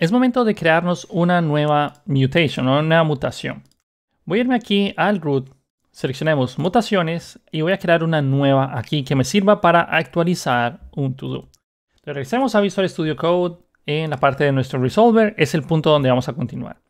Es momento de crearnos una nueva mutation, una nueva mutación. Voy a irme aquí al root, seleccionemos mutaciones y voy a crear una nueva aquí que me sirva para actualizar un todo. Regresemos a Visual Studio Code en la parte de nuestro resolver, es el punto donde vamos a continuar.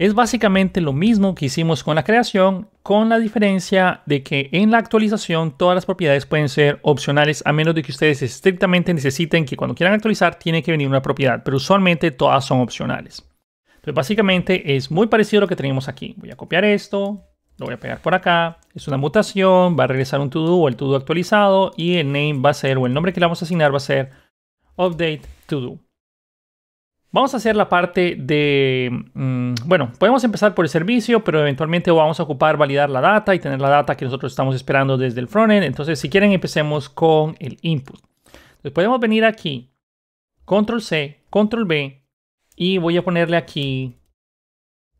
Es básicamente lo mismo que hicimos con la creación, con la diferencia de que en la actualización todas las propiedades pueden ser opcionales a menos de que ustedes estrictamente necesiten que cuando quieran actualizar tiene que venir una propiedad, pero usualmente todas son opcionales. Entonces básicamente es muy parecido a lo que tenemos aquí. Voy a copiar esto, lo voy a pegar por acá, es una mutación, va a regresar un todo o el todo actualizado y el name va a ser o el nombre que le vamos a asignar va a ser update todo. Vamos a hacer la parte de, mm, bueno, podemos empezar por el servicio, pero eventualmente vamos a ocupar validar la data y tener la data que nosotros estamos esperando desde el frontend. Entonces, si quieren, empecemos con el input. Entonces, podemos venir aquí, control C, control B, y voy a ponerle aquí,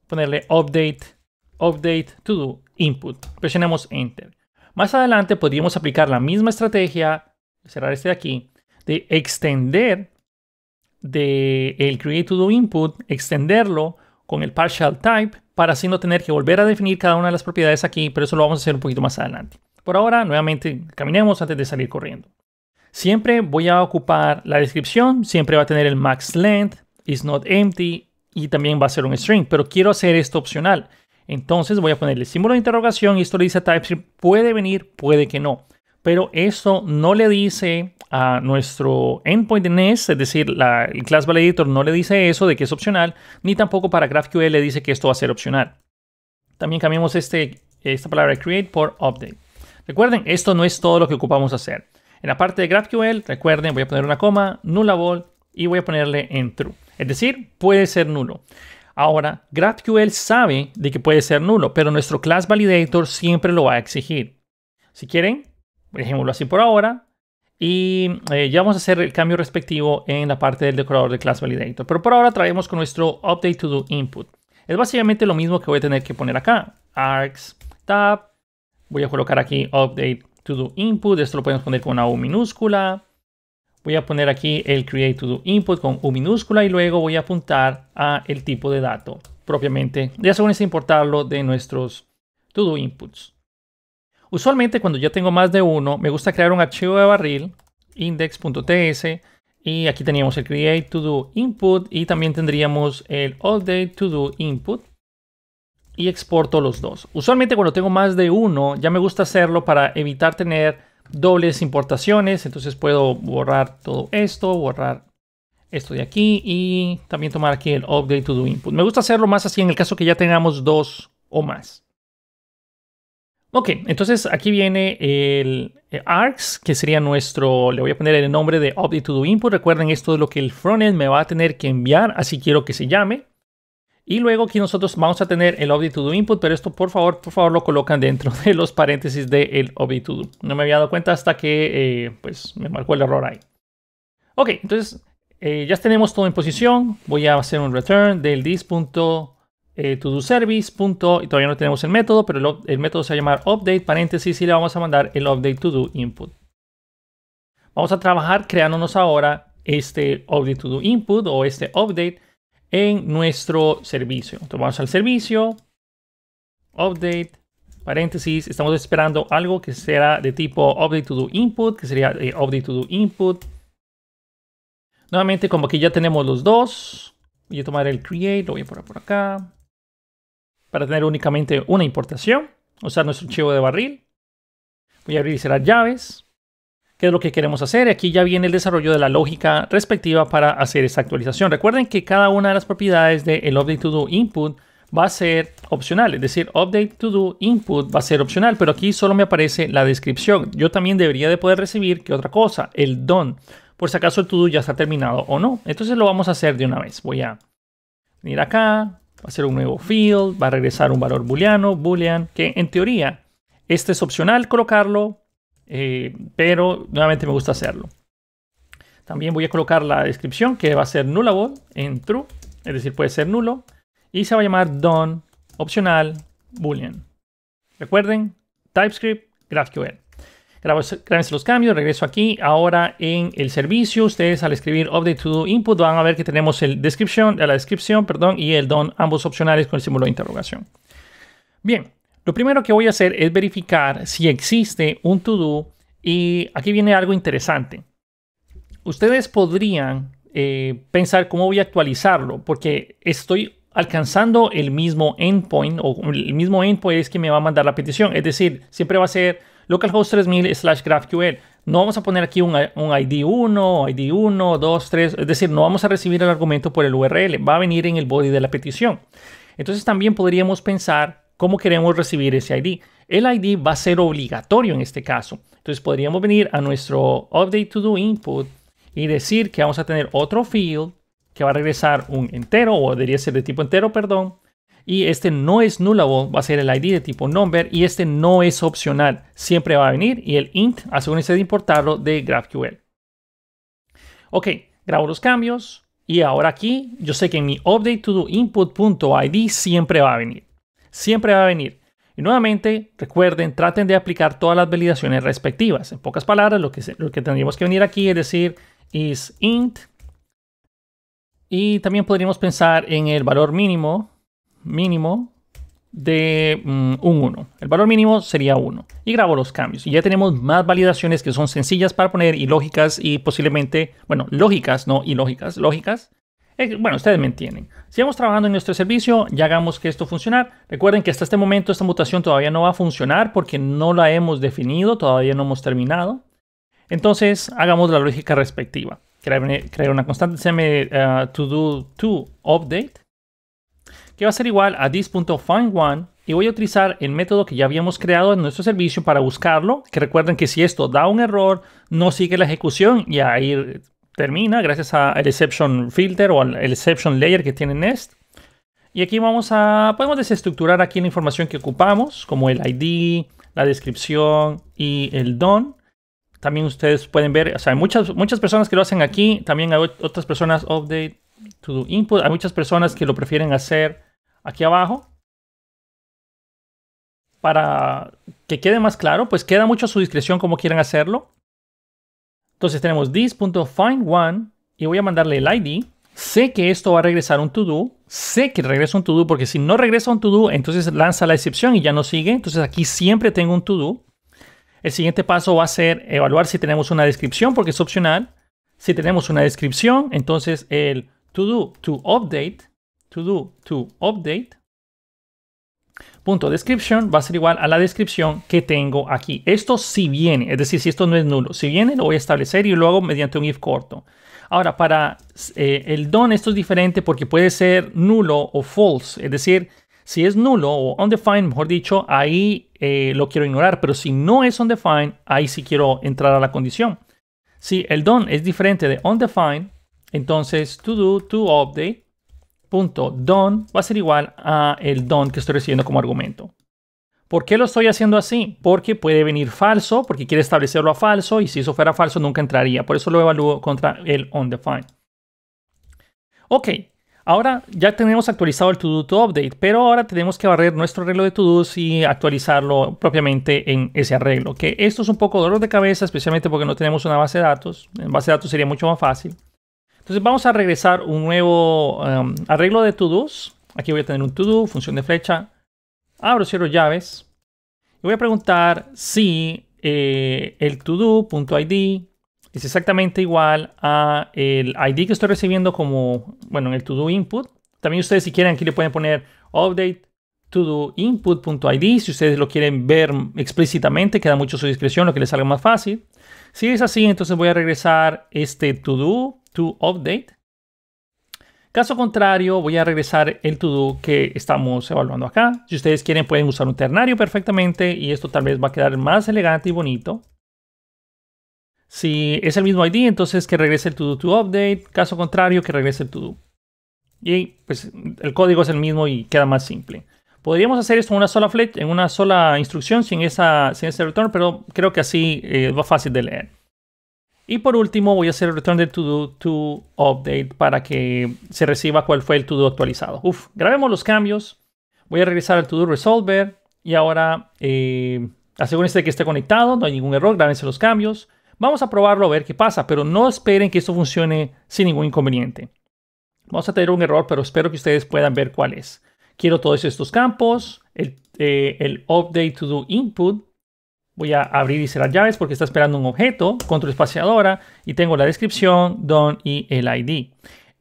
ponerle update, update to do input. Presionamos enter. Más adelante podríamos aplicar la misma estrategia, cerrar este de aquí, de extender de el create to do input, extenderlo con el partial type para así no tener que volver a definir cada una de las propiedades aquí, pero eso lo vamos a hacer un poquito más adelante. Por ahora, nuevamente, caminemos antes de salir corriendo. Siempre voy a ocupar la descripción, siempre va a tener el max length, is not empty y también va a ser un string, pero quiero hacer esto opcional. Entonces voy a ponerle símbolo de interrogación y esto le dice a TypeScript, puede venir, puede que no pero esto no le dice a nuestro endpoint NES, es decir, el class validator no le dice eso de que es opcional, ni tampoco para GraphQL le dice que esto va a ser opcional. También cambiamos este, esta palabra create por update. Recuerden, esto no es todo lo que ocupamos hacer. En la parte de GraphQL, recuerden, voy a poner una coma, nullable y voy a ponerle en true. Es decir, puede ser nulo. Ahora, GraphQL sabe de que puede ser nulo, pero nuestro class validator siempre lo va a exigir. Si quieren, dejémoslo así por ahora. Y eh, ya vamos a hacer el cambio respectivo en la parte del decorador de Class Validator. Pero por ahora traemos con nuestro Update to Do Input. Es básicamente lo mismo que voy a tener que poner acá. Args, Tab. Voy a colocar aquí Update to Do Input. Esto lo podemos poner con una U minúscula. Voy a poner aquí el Create to Do Input con U minúscula. Y luego voy a apuntar a el tipo de dato propiamente. Ya según es importarlo de nuestros to inputs. Usualmente cuando ya tengo más de uno, me gusta crear un archivo de barril, index.ts, y aquí teníamos el create to do input y también tendríamos el update to do input y exporto los dos. Usualmente cuando tengo más de uno, ya me gusta hacerlo para evitar tener dobles importaciones, entonces puedo borrar todo esto, borrar esto de aquí y también tomar aquí el update to do input. Me gusta hacerlo más así en el caso que ya tengamos dos o más. Ok, entonces aquí viene el, arcs args, que sería nuestro, le voy a poner el nombre de object to do input. Recuerden, esto es lo que el frontend me va a tener que enviar, así quiero que se llame. Y luego aquí nosotros vamos a tener el object to do input, pero esto por favor, por favor lo colocan dentro de los paréntesis del de object to No me había dado cuenta hasta que eh, pues me marcó el error ahí. Ok, entonces eh, ya tenemos todo en posición. Voy a hacer un return del this. Eh, todo to service. Punto, y todavía no tenemos el método, pero el, método se va a llamar update paréntesis y le vamos a mandar el update to do input. Vamos a trabajar creándonos ahora este update to do input o este update en nuestro servicio. Entonces vamos al servicio, update, paréntesis, estamos esperando algo que será de tipo update to do input, que sería eh, update to do input. Nuevamente, como que ya tenemos los dos, voy a tomar el create, lo voy a poner por acá para tener únicamente una importación, usar nuestro archivo de barril. Voy a abrir y cerrar llaves. ¿Qué es lo que queremos hacer? Aquí ya viene el desarrollo de la lógica respectiva para hacer esta actualización. Recuerden que cada una de las propiedades del el update to do input va a ser opcional, es decir, update to do input va a ser opcional, pero aquí solo me aparece la descripción. Yo también debería de poder recibir, ¿qué otra cosa? El done, por si acaso el to ya está terminado o no. Entonces lo vamos a hacer de una vez. Voy a venir acá, va a ser un nuevo field, va a regresar un valor booleano, boolean, que en teoría este es opcional colocarlo, eh, pero nuevamente me gusta hacerlo. También voy a colocar la descripción que va a ser nullable en true, es decir, puede ser nulo, y se va a llamar done opcional boolean. Recuerden, TypeScript, GraphQL. Grabense los cambios, regreso aquí. Ahora en el servicio, ustedes al escribir update to input van a ver que tenemos el description, la descripción perdón, y el don, ambos opcionales con el símbolo de interrogación. Bien, lo primero que voy a hacer es verificar si existe un to do y aquí viene algo interesante. Ustedes podrían eh, pensar cómo voy a actualizarlo porque estoy alcanzando el mismo endpoint o el mismo endpoint es que me va a mandar la petición. Es decir, siempre va a ser localhost 3000 slash GraphQL. No vamos a poner aquí un, ID 1, ID 1, 2, 3, es decir, no vamos a recibir el argumento por el URL, va a venir en el body de la petición. Entonces también podríamos pensar cómo queremos recibir ese ID. El ID va a ser obligatorio en este caso. Entonces podríamos venir a nuestro update to do input y decir que vamos a tener otro field que va a regresar un entero, o debería ser de tipo entero, perdón, y este no es nullable, va a ser el ID de tipo number y este no es opcional, siempre va a venir y el int, asegúrense de importarlo de GraphQL. Ok, grabo los cambios y ahora aquí yo sé que mi update to do input.id siempre va a venir, siempre va a venir. Y nuevamente, recuerden, traten de aplicar todas las validaciones respectivas. En pocas palabras, lo que, lo que tendríamos que venir aquí es decir is int y también podríamos pensar en el valor mínimo mínimo de mm, un 1. El valor mínimo sería 1. Y grabo los cambios. Y ya tenemos más validaciones que son sencillas para poner y lógicas y posiblemente, bueno, lógicas, no ilógicas, lógicas. Eh, bueno, ustedes me entienden. Sigamos trabajando en nuestro servicio, ya hagamos que esto funcione. Recuerden que hasta este momento esta mutación todavía no va a funcionar porque no la hemos definido, todavía no hemos terminado. Entonces, hagamos la lógica respectiva. Crear, eh, una constante cm eh, to do to update que va a ser igual a this.findOne y voy a utilizar el método que ya habíamos creado en nuestro servicio para buscarlo. Que recuerden que si esto da un error, no sigue la ejecución y ahí termina gracias al exception filter o al exception layer que tiene Nest. Y aquí vamos a, podemos desestructurar aquí la información que ocupamos, como el ID, la descripción y el DON. También ustedes pueden ver, o sea, hay muchas, muchas personas que lo hacen aquí, también hay otras personas update to do input, hay muchas personas que lo prefieren hacer aquí abajo para que quede más claro, pues queda mucho a su discreción como quieran hacerlo. Entonces tenemos this.find1 y voy a mandarle el ID. Sé que esto va a regresar un todo, sé que regresa un todo porque si no regresa un todo, entonces lanza la excepción y ya no sigue. Entonces aquí siempre tengo un todo. El siguiente paso va a ser evaluar si tenemos una descripción porque es opcional. Si tenemos una descripción, entonces el to do to update to do to update punto description va a ser igual a la descripción que tengo aquí. Esto si viene, es decir, si esto no es nulo, si viene lo voy a establecer y lo hago mediante un if corto. Ahora, para eh, el don esto es diferente porque puede ser nulo o false, es decir, si es nulo o undefined, mejor dicho, ahí eh, lo quiero ignorar, pero si no es undefined, ahí sí quiero entrar a la condición. Si el don es diferente de undefined, entonces to do, to update, don va a ser igual a el don que estoy recibiendo como argumento. ¿Por qué lo estoy haciendo así? Porque puede venir falso, porque quiere establecerlo a falso y si eso fuera falso nunca entraría. Por eso lo evalúo contra el undefined. Ok, ahora ya tenemos actualizado el todo to update, pero ahora tenemos que barrer nuestro arreglo de todos y actualizarlo propiamente en ese arreglo. Que esto es un poco dolor de cabeza, especialmente porque no tenemos una base de datos. En base de datos sería mucho más fácil. Entonces vamos a regresar un nuevo em, arreglo de to-dos. Aquí voy a tener un to-do, función de flecha. Abro, cierro llaves. Y voy a preguntar si eh, el doid es exactamente igual a el ID que estoy recibiendo como, bueno, en el to-do input. También ustedes si quieren aquí le pueden poner update to-do input.id si ustedes lo quieren ver explícitamente, queda mucho su discreción, lo que les salga más fácil. Si es así, entonces voy a regresar este to do to update. Caso contrario, voy a regresar el todo que estamos evaluando acá. Si ustedes quieren, pueden usar un ternario perfectamente y esto tal vez va a quedar más elegante y bonito. Si es el mismo ID, entonces que regrese el todo to update. Caso contrario, que regrese el todo. Y pues el código es el mismo y queda más simple. Podríamos hacer esto en una sola flecha, en una sola instrucción sin, esa, sin ese return, pero creo que así va eh, fácil de leer. Y por último voy a hacer el return de to to update para que se reciba cuál fue el to actualizado. Uf, grabemos los cambios. Voy a regresar al todo resolver y ahora eh, asegúrense de que esté conectado, no hay ningún error, grábense los cambios. Vamos a probarlo a ver qué pasa, pero no esperen que esto funcione sin ningún inconveniente. Vamos a tener un error, pero espero que ustedes puedan ver cuál es. Quiero todos estos campos, el, eh, el update to do input, Voy a abrir y cerrar llaves porque está esperando un objeto, control espaciadora, y tengo la descripción, don y el ID.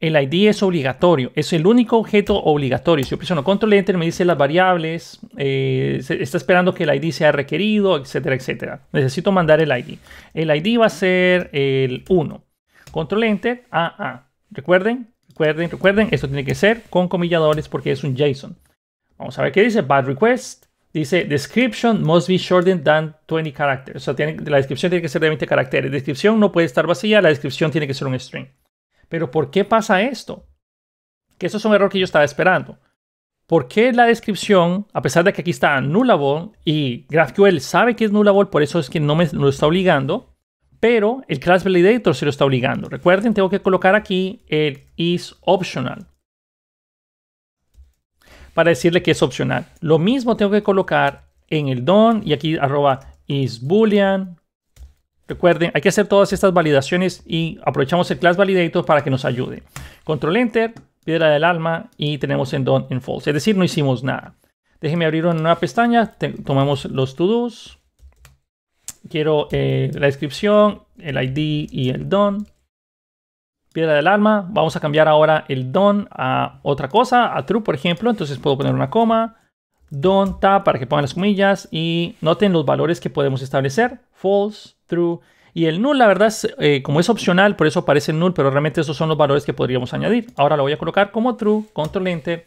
El ID es obligatorio, es el único objeto obligatorio. Si yo presiono control enter, me dice las variables, eh, está esperando que el ID sea requerido, etcétera, etcétera. Necesito mandar el ID. El ID va a ser el 1. Control enter, ah, Recuerden, recuerden, recuerden, esto tiene que ser con comilladores porque es un JSON. Vamos a ver qué dice, bad request, Dice, description must be shorter than 20 characters. O sea, la descripción tiene que ser de 20 caracteres. descripción no puede estar vacía, la descripción tiene que ser un string. Pero ¿por qué pasa esto? Que eso es un error que yo estaba esperando. ¿Por qué la descripción, a pesar de que aquí está nullable y GraphQL sabe que es nullable, por eso es que no me lo está obligando, pero el class validator se lo está obligando. Recuerden, tengo que colocar aquí el is optional para decirle que es opcional. Lo mismo tengo que colocar en el don y aquí arroba is boolean. Recuerden, hay que hacer todas estas validaciones y aprovechamos el class validator para que nos ayude. Control enter, piedra del alma y tenemos en don en false. Es decir, no hicimos nada. Déjenme abrir una nueva pestaña. tomamos los to dos. Quiero eh, la descripción, el ID y el don piedra del alma. Vamos a cambiar ahora el don a otra cosa, a true, por ejemplo. Entonces puedo poner una coma, don, tab, para que pongan las comillas y noten los valores que podemos establecer, false, true. Y el null, la verdad, es, eh, como es opcional, por eso aparece null, pero realmente esos son los valores que podríamos añadir. Ahora lo voy a colocar como true, control enter.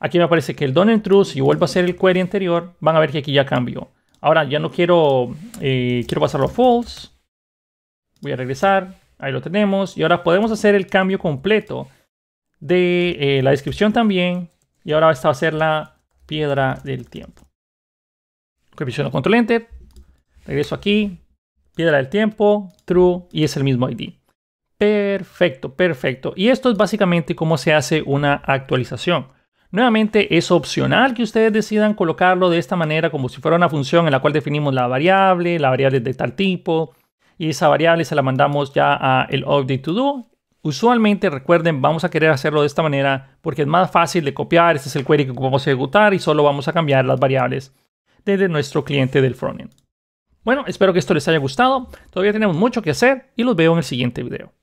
Aquí me aparece que el don en true, si vuelvo a hacer el query anterior, van a ver que aquí ya cambio, Ahora ya no quiero, eh, quiero pasarlo a false. Voy a regresar, Ahí lo tenemos. Y ahora podemos hacer el cambio completo de eh, la descripción también. Y ahora esta va a ser la piedra del tiempo. Presiono control enter. Regreso aquí. Piedra del tiempo. True. Y es el mismo ID. Perfecto, perfecto. Y esto es básicamente cómo se hace una actualización. Nuevamente es opcional que ustedes decidan colocarlo de esta manera como si fuera una función en la cual definimos la variable, la variable de tal tipo, y esa variable se la mandamos ya a el update to do. Usualmente, recuerden, vamos a querer hacerlo de esta manera porque es más fácil de copiar. Este es el query que vamos a ejecutar y solo vamos a cambiar las variables desde nuestro cliente del frontend. Bueno, espero que esto les haya gustado. Todavía tenemos mucho que hacer y los veo en el siguiente video.